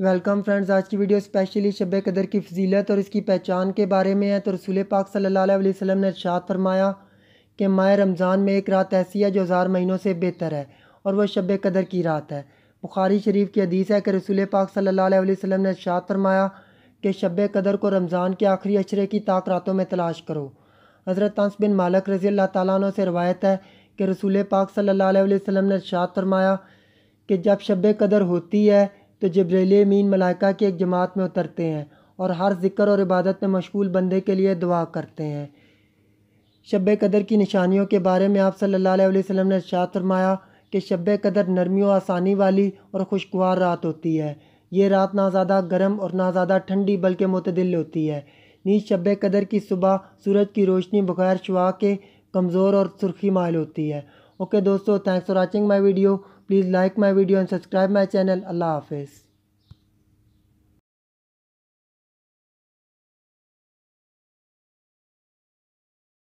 Welcome friends आज की video specially शब कदर की फजीलत और इसकी पहचान के बारे में है तो रसूल पाक सल्ला अलैहि ने अर्शात फरमाया कि माह रमज़ान में एक रात ऐसी है जो हज़ार महीनों से बेहतर है और वह शब कदर की रात है बुखारी शरीफ की हदीस है कि रसूल पाक सल्ला वसम ने अर्शात फरमाया कि शब कदर को रमज़ान के आखिरी अशरे की ताक रातों में तलाश करो हज़रत तंस बिन मालक रज़ी अल्लाह तु से रवायत है कि रसूल पाक सल्ला वसम ने अर्शात फरमाया कि जब शब कदर होती है तो जबरेली मीन मलाइका की एक जमात में उतरते हैं और हर जिक्र और इबादत में मशगूल बंदे के लिए दुआ करते हैं शब कदर की निशानियों के बारे में आप सल्ला वसम ने इर्शाद फरमाया कि शब कदर नरमी और आसानी वाली और खुशगवार रात होती है ये रात ना ज़्यादा गर्म और ना ज़्यादा ठंडी बल्कि मतदिल होती है नीज शब कदर की सुबह सूरज की रोशनी बगैर शुआ के कमज़ोर और सुर्खी मायल होती है ओके दोस्तों thanks for watching my video Please like my video and subscribe my channel. Allah Hafiz.